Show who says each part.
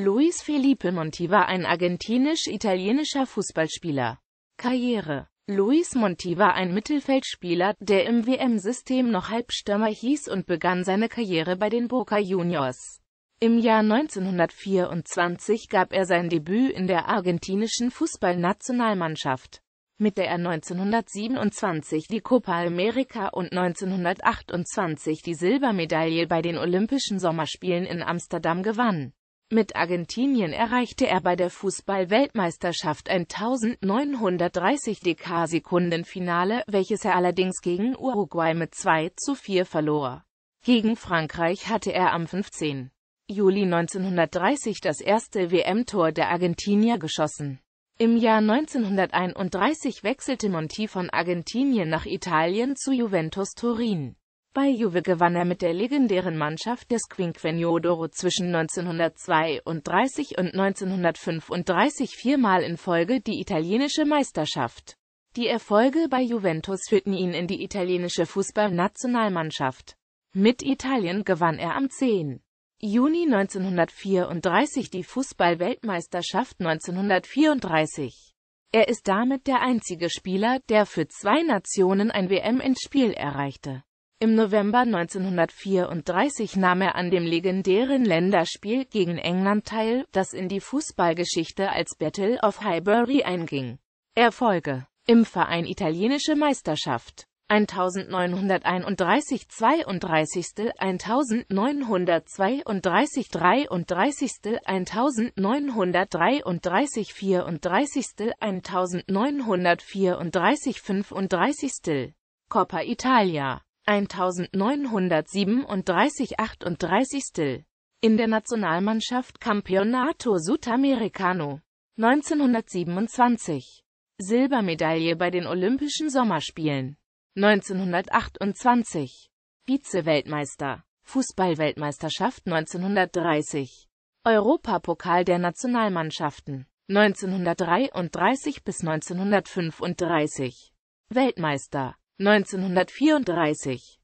Speaker 1: Luis Felipe Monti war ein argentinisch-italienischer Fußballspieler. Karriere Luis Monti war ein Mittelfeldspieler, der im WM-System noch Halbstürmer hieß und begann seine Karriere bei den Boca Juniors. Im Jahr 1924 gab er sein Debüt in der argentinischen Fußballnationalmannschaft, mit der er 1927 die Copa America und 1928 die Silbermedaille bei den Olympischen Sommerspielen in Amsterdam gewann. Mit Argentinien erreichte er bei der Fußball-Weltmeisterschaft ein 1930 Dk-Sekunden-Finale, welches er allerdings gegen Uruguay mit 2 zu 4 verlor. Gegen Frankreich hatte er am 15. Juli 1930 das erste WM-Tor der Argentinier geschossen. Im Jahr 1931 wechselte Monti von Argentinien nach Italien zu Juventus Turin. Bei Juve gewann er mit der legendären Mannschaft des Quinquennio zwischen 1932 und 1935 viermal in Folge die italienische Meisterschaft. Die Erfolge bei Juventus führten ihn in die italienische Fußballnationalmannschaft. Mit Italien gewann er am 10. Juni 1934 die Fußballweltmeisterschaft 1934. Er ist damit der einzige Spieler, der für zwei Nationen ein WM-Endspiel erreichte. Im November 1934 nahm er an dem legendären Länderspiel gegen England teil, das in die Fußballgeschichte als Battle of Highbury einging. Erfolge Im Verein Italienische Meisterschaft 1931 32. 1932 33. 1933 34. 1934 35. Coppa Italia 1937 38 Stil. In der Nationalmannschaft Campeonato Sudamericano 1927. Silbermedaille bei den Olympischen Sommerspielen 1928. Vize-Weltmeister. Fußballweltmeisterschaft 1930. Europapokal der Nationalmannschaften 1933 bis 1935. Weltmeister 1934